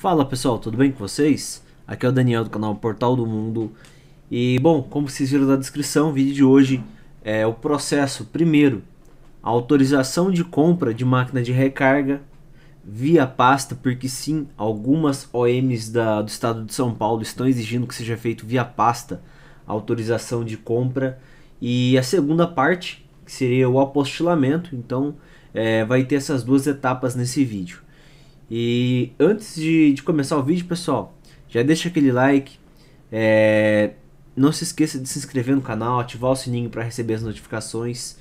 Fala pessoal, tudo bem com vocês? Aqui é o Daniel do canal Portal do Mundo e bom, como vocês viram na descrição, o vídeo de hoje é o processo primeiro, a autorização de compra de máquina de recarga via pasta, porque sim, algumas OMs da, do estado de São Paulo estão exigindo que seja feito via pasta a autorização de compra e a segunda parte, que seria o apostilamento, então é, vai ter essas duas etapas nesse vídeo. E antes de, de começar o vídeo, pessoal, já deixa aquele like, é, não se esqueça de se inscrever no canal, ativar o sininho para receber as notificações,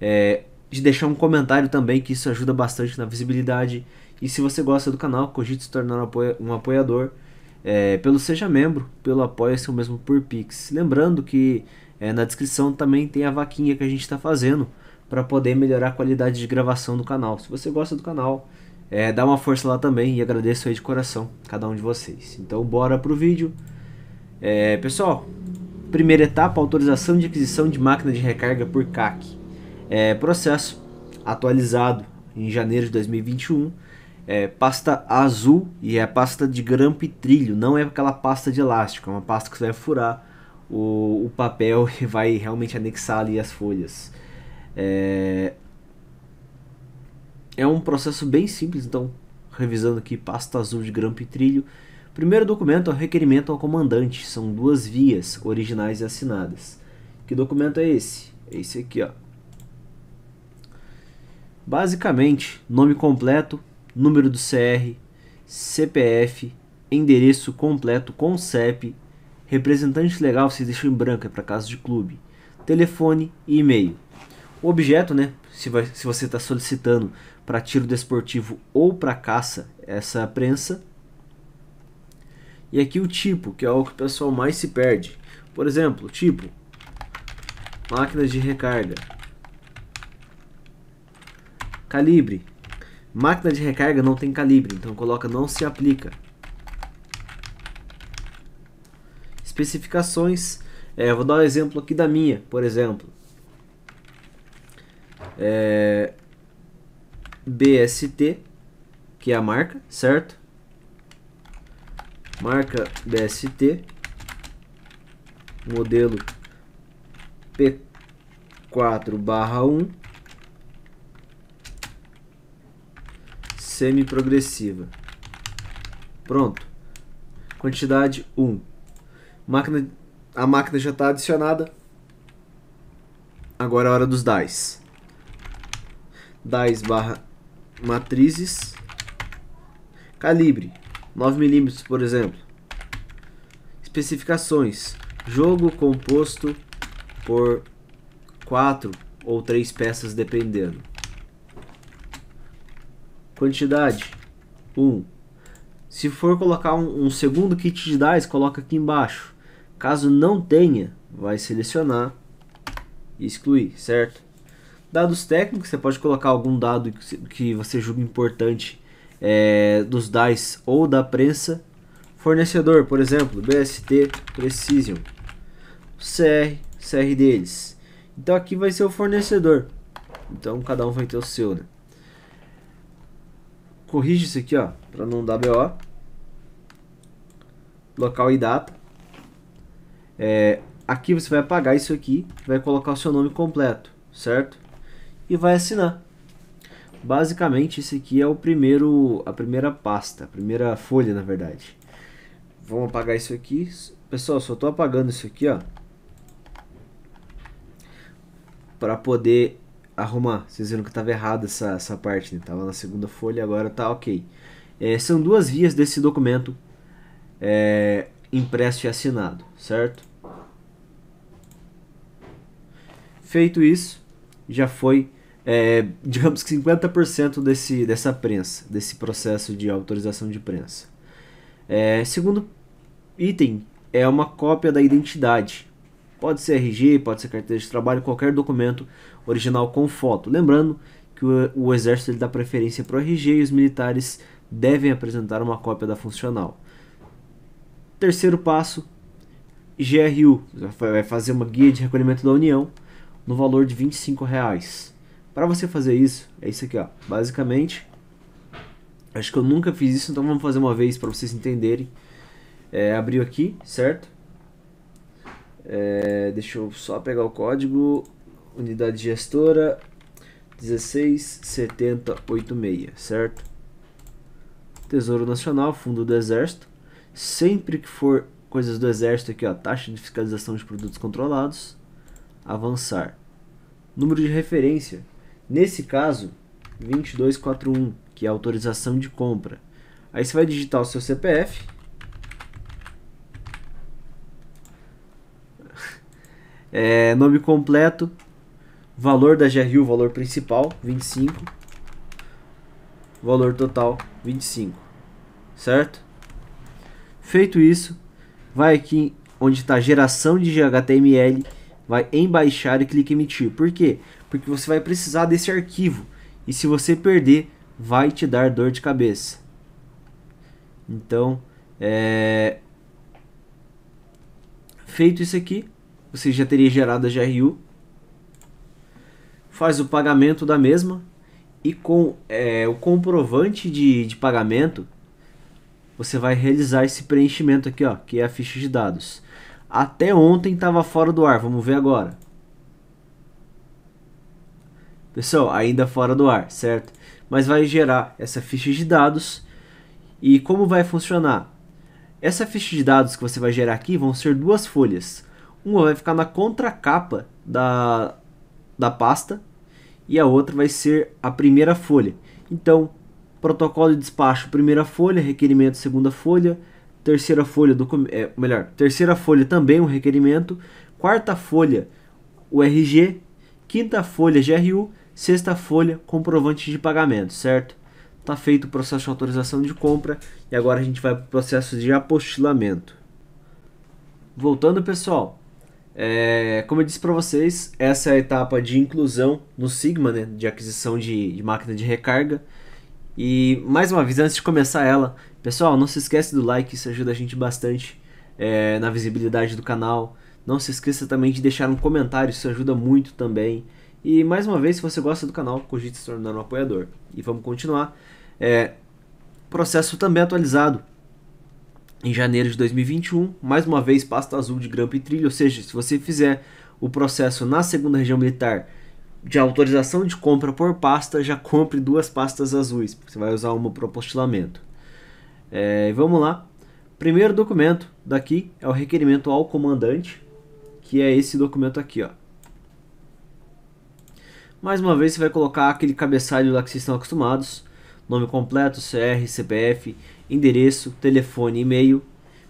é, de deixar um comentário também, que isso ajuda bastante na visibilidade. E se você gosta do canal, cogite se tornar um, apoia um apoiador é, pelo Seja Membro, pelo Apoia-se ou mesmo por Pix. Lembrando que é, na descrição também tem a vaquinha que a gente está fazendo para poder melhorar a qualidade de gravação do canal. Se você gosta do canal, é, dá uma força lá também e agradeço aí de coração cada um de vocês. Então bora pro vídeo. É, pessoal, primeira etapa, autorização de aquisição de máquina de recarga por CAC. É, processo atualizado em janeiro de 2021. É, pasta azul e é pasta de grampo e trilho, não é aquela pasta de elástico, é uma pasta que você vai furar o, o papel e vai realmente anexar ali as folhas. É, é um processo bem simples, então, revisando aqui pasta azul de grampo e trilho. Primeiro documento é o requerimento ao comandante, são duas vias originais e assinadas. Que documento é esse? É esse aqui, ó. Basicamente, nome completo, número do CR, CPF, endereço completo com CEP, representante legal, vocês deixam em branco, é para caso de clube, telefone e e-mail. O objeto, né, se, vai, se você está solicitando para tiro desportivo ou para caça, essa é prensa. E aqui o tipo, que é o que o pessoal mais se perde. Por exemplo, tipo, máquinas de recarga. Calibre. Máquina de recarga não tem calibre, então coloca não se aplica. Especificações. É, vou dar um exemplo aqui da minha, por exemplo é, BST, que é a marca, certo? Marca BST, modelo P4 barra 1, semi-progressiva. Pronto. Quantidade 1. Máquina, a máquina já está adicionada. Agora é a hora dos DAIs. DAIS barra matrizes calibre 9mm por exemplo especificações jogo composto por 4 ou 3 peças dependendo quantidade 1 um. se for colocar um, um segundo kit de DAIS, coloca aqui embaixo caso não tenha vai selecionar e excluir certo Dados técnicos, você pode colocar algum dado que você julga importante é, dos DAIs ou da prensa. Fornecedor, por exemplo, BST Precision, CR, CR deles. Então aqui vai ser o fornecedor. Então cada um vai ter o seu, né? Corrige isso aqui, ó, para não dar BO. Local e data. É, aqui você vai apagar isso aqui, vai colocar o seu nome completo, certo? e vai assinar. Basicamente, isso aqui é o primeiro, a primeira pasta, a primeira folha, na verdade. Vamos apagar isso aqui. Pessoal, só estou apagando isso aqui, ó. Para poder arrumar. Vocês viram que estava errada essa, essa parte, né? Tava na segunda folha, agora tá ok. É, são duas vias desse documento é, impresso e assinado, certo? Feito isso, já foi é, digamos que 50% desse, dessa prensa, desse processo de autorização de prensa. É, segundo item, é uma cópia da identidade. Pode ser RG, pode ser carteira de trabalho, qualquer documento original com foto. Lembrando que o, o exército ele dá preferência para o RG e os militares devem apresentar uma cópia da funcional. Terceiro passo, GRU, vai fazer uma guia de recolhimento da União no valor de R$ 25. Reais. Para você fazer isso, é isso aqui, ó. Basicamente, acho que eu nunca fiz isso, então vamos fazer uma vez para vocês entenderem. É, abriu aqui, certo? É, deixa eu só pegar o código. Unidade gestora 167086, certo? Tesouro Nacional, Fundo do Exército. Sempre que for coisas do Exército aqui, ó, taxa de fiscalização de produtos controlados, avançar. Número de referência, Nesse caso, 2241, que é autorização de compra. Aí você vai digitar o seu CPF. É, nome completo, valor da GRU, valor principal, 25. Valor total, 25. Certo? Feito isso, vai aqui onde está geração de HTML, vai em baixar e clica em emitir. Por quê? porque você vai precisar desse arquivo e se você perder, vai te dar dor de cabeça. Então, é... feito isso aqui, você já teria gerado a GRU, faz o pagamento da mesma e com é, o comprovante de, de pagamento você vai realizar esse preenchimento aqui, ó, que é a ficha de dados. Até ontem estava fora do ar, vamos ver agora. Pessoal, ainda fora do ar, certo? Mas vai gerar essa ficha de dados. E como vai funcionar? Essa ficha de dados que você vai gerar aqui vão ser duas folhas. Uma vai ficar na contracapa da, da pasta e a outra vai ser a primeira folha. Então, protocolo de despacho, primeira folha, requerimento, segunda folha, terceira folha, do, é, melhor, terceira folha também um requerimento, quarta folha, o RG, quinta folha, GRU, Sexta folha, comprovante de pagamento, certo? Tá feito o processo de autorização de compra e agora a gente vai para o processo de apostilamento. Voltando, pessoal, é, como eu disse para vocês, essa é a etapa de inclusão no Sigma, né, de aquisição de, de, máquina de recarga. E mais uma vez, antes de começar ela, pessoal, não se esquece do like, isso ajuda a gente bastante é, na visibilidade do canal. Não se esqueça também de deixar um comentário, isso ajuda muito também. E mais uma vez, se você gosta do canal, cogite se tornar um apoiador. E vamos continuar. É, processo também atualizado. Em janeiro de 2021, mais uma vez pasta azul de grampo e trilho, ou seja, se você fizer o processo na segunda região militar de autorização de compra por pasta, já compre duas pastas azuis, você vai usar uma para apostilamento. É, vamos lá. Primeiro documento daqui é o requerimento ao comandante, que é esse documento aqui, ó. Mais uma vez você vai colocar aquele cabeçalho lá que vocês estão acostumados. Nome completo, CR, CPF, endereço, telefone, e-mail.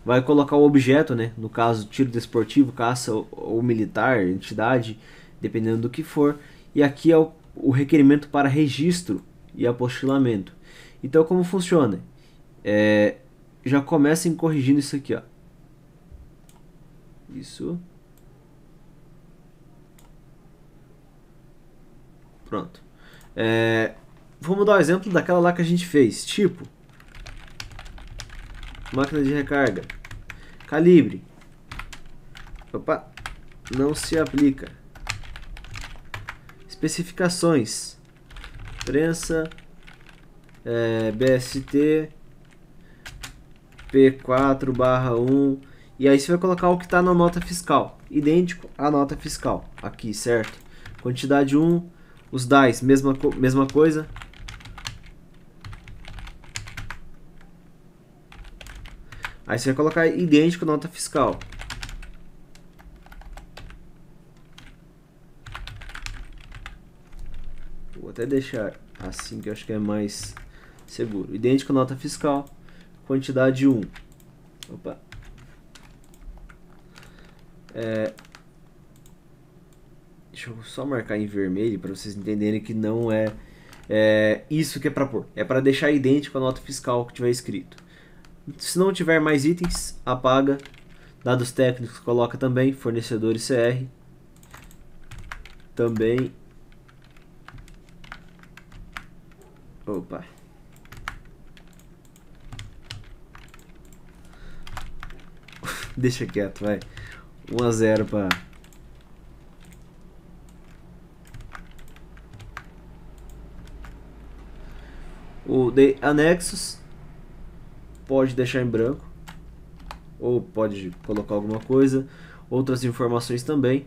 Vai colocar o objeto, né? No caso, tiro desportivo, caça ou, ou militar, entidade, dependendo do que for. E aqui é o, o requerimento para registro e apostilamento. Então, como funciona? É, já comecem corrigindo isso aqui, ó. Isso. Pronto. É, vamos dar o um exemplo daquela lá que a gente fez. Tipo, máquina de recarga, calibre. Opa, não se aplica. Especificações, prensa, é, BST, P4 barra 1. E aí você vai colocar o que está na nota fiscal, idêntico à nota fiscal, aqui, certo? Quantidade 1, os DAIs, mesma, co mesma coisa. Aí você vai colocar idêntico nota fiscal. Vou até deixar assim que eu acho que é mais seguro. Idêntico nota fiscal, quantidade 1. Opa. É, Deixa eu só marcar em vermelho para vocês entenderem que não é, é isso que é para pôr. É para deixar idêntico a nota fiscal que tiver escrito. Se não tiver mais itens, apaga. Dados técnicos coloca também, e CR. Também. Opa. Deixa quieto, vai. 1 a 0 para O de anexos pode deixar em branco ou pode colocar alguma coisa, outras informações também.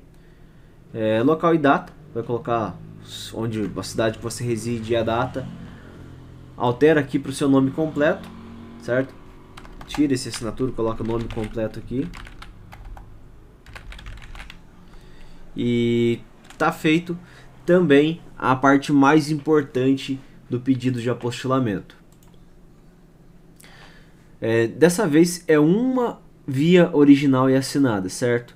É, local e data, vai colocar onde a cidade que você reside e a data. Altera aqui para o seu nome completo, certo? Tira esse assinatura, coloca o nome completo aqui. E tá feito também a parte mais importante do pedido de apostilamento. É, dessa vez é uma via original e assinada, certo?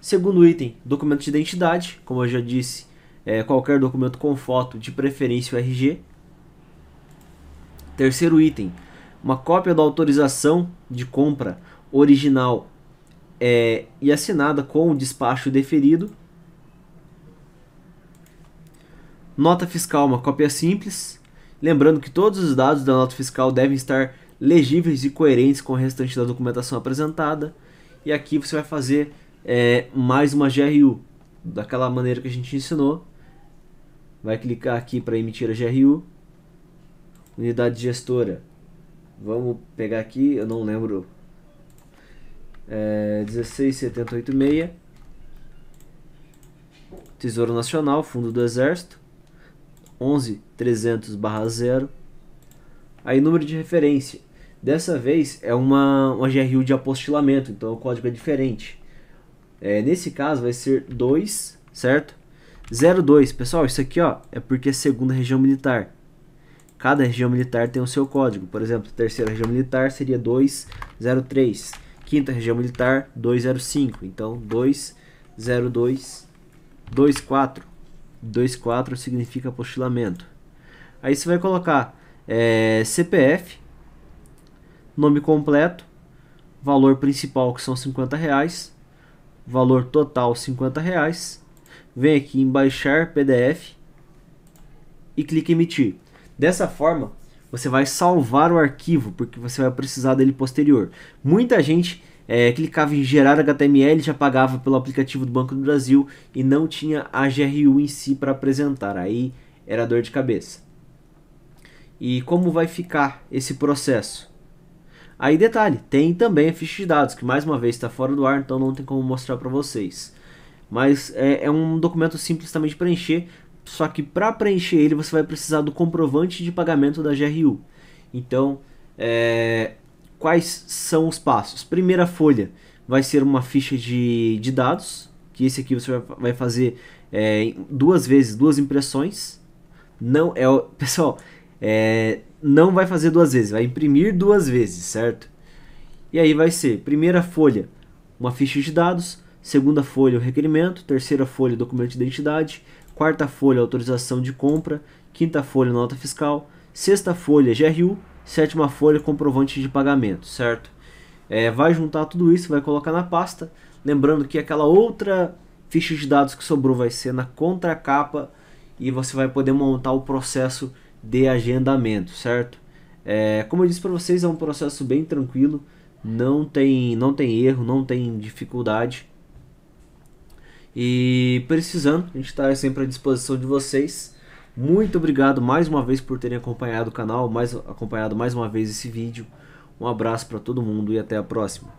Segundo item, documento de identidade, como eu já disse, é qualquer documento com foto, de preferência o RG. Terceiro item, uma cópia da autorização de compra original é, e assinada com o despacho deferido Nota fiscal, uma cópia simples. Lembrando que todos os dados da nota fiscal devem estar legíveis e coerentes com o restante da documentação apresentada. E aqui você vai fazer é, mais uma GRU, daquela maneira que a gente ensinou. Vai clicar aqui para emitir a GRU. Unidade gestora. Vamos pegar aqui, eu não lembro. É, 16786. Tesouro Nacional, Fundo do Exército. 11300/0. Aí número de referência. Dessa vez é uma, uma GRU de apostilamento, então o código é diferente. É, nesse caso vai ser 2, certo? 02. Pessoal, isso aqui ó, é porque é segunda região militar. Cada região militar tem o seu código. Por exemplo, terceira região militar seria 203. Quinta região militar 205. Então 202 24. 2.4 significa apostilamento. Aí você vai colocar é, CPF, nome completo, valor principal que são 50 reais, valor total 50 reais. Vem aqui em baixar PDF e clique em emitir. Dessa forma, você vai salvar o arquivo porque você vai precisar dele posterior. Muita gente é, clicava em gerar HTML, já pagava pelo aplicativo do Banco do Brasil e não tinha a GRU em si para apresentar. Aí era dor de cabeça. E como vai ficar esse processo? Aí detalhe, tem também a ficha de dados, que mais uma vez está fora do ar, então não tem como mostrar para vocês. Mas é, é, um documento simples também de preencher, só que para preencher ele você vai precisar do comprovante de pagamento da GRU. Então, é, quais são os passos. Primeira folha vai ser uma ficha de, de dados, que esse aqui você vai fazer é, duas vezes, duas impressões. Não é, pessoal, é, não vai fazer duas vezes, vai imprimir duas vezes, certo? E aí vai ser primeira folha, uma ficha de dados, segunda folha, o requerimento, terceira folha, documento de identidade, quarta folha, autorização de compra, quinta folha, nota fiscal, sexta folha, GRU, Sétima folha, comprovante de pagamento, certo? É, vai juntar tudo isso, vai colocar na pasta. Lembrando que aquela outra ficha de dados que sobrou vai ser na contracapa e você vai poder montar o processo de agendamento, certo? É, como eu disse para vocês, é um processo bem tranquilo, não tem, não tem erro, não tem dificuldade. E precisando, a gente está sempre à disposição de vocês. Muito obrigado mais uma vez por terem acompanhado o canal, mais acompanhado mais uma vez esse vídeo. Um abraço para todo mundo e até a próxima.